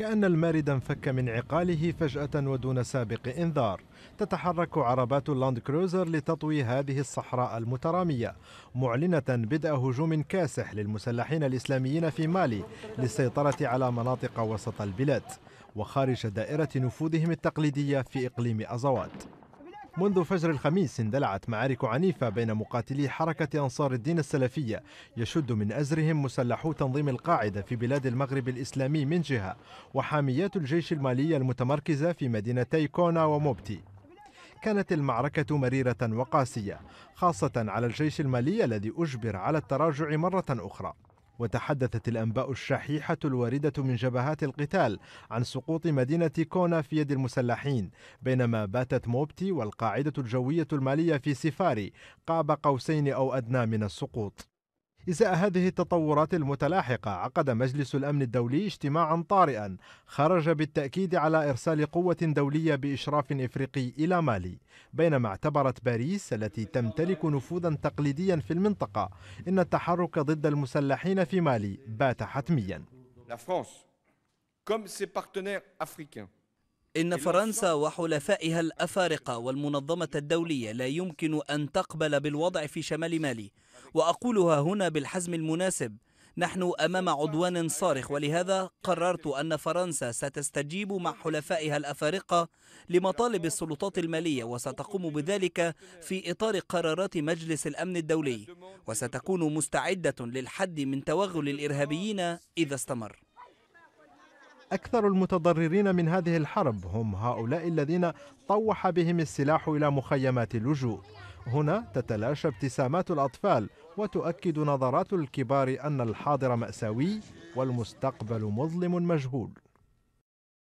كأن المارد انفك من عقاله فجأة ودون سابق إنذار تتحرك عربات اللاند كروزر لتطوي هذه الصحراء المترامية معلنة بدء هجوم كاسح للمسلحين الإسلاميين في مالي للسيطرة على مناطق وسط البلاد وخارج دائرة نفوذهم التقليدية في إقليم أزوات منذ فجر الخميس اندلعت معارك عنيفة بين مقاتلي حركة أنصار الدين السلفية يشد من أزرهم مسلحو تنظيم القاعدة في بلاد المغرب الإسلامي من جهة وحاميات الجيش المالي المتمركزة في مدينتي كونا وموبتي كانت المعركة مريرة وقاسية خاصة على الجيش المالي الذي أجبر على التراجع مرة أخرى وتحدثت الأنباء الشحيحة الواردة من جبهات القتال عن سقوط مدينة كونا في يد المسلحين بينما باتت موبتي والقاعدة الجوية المالية في سفاري قاب قوسين أو أدنى من السقوط إزاء هذه التطورات المتلاحقة عقد مجلس الأمن الدولي اجتماعا طارئا خرج بالتأكيد على إرسال قوة دولية بإشراف إفريقي إلى مالي بينما اعتبرت باريس التي تمتلك نفوذا تقليديا في المنطقة إن التحرك ضد المسلحين في مالي بات حتميا La France, comme ses partenaires africains, إن فرنسا وحلفائها الأفارقة والمنظمة الدولية لا يمكن أن تقبل بالوضع في شمال مالي وأقولها هنا بالحزم المناسب نحن أمام عدوان صارخ ولهذا قررت أن فرنسا ستستجيب مع حلفائها الأفارقة لمطالب السلطات المالية وستقوم بذلك في إطار قرارات مجلس الأمن الدولي وستكون مستعدة للحد من توغل الإرهابيين إذا استمر أكثر المتضررين من هذه الحرب هم هؤلاء الذين طوح بهم السلاح إلى مخيمات اللجوء هنا تتلاشى ابتسامات الأطفال وتؤكد نظرات الكبار أن الحاضر مأساوي والمستقبل مظلم مجهول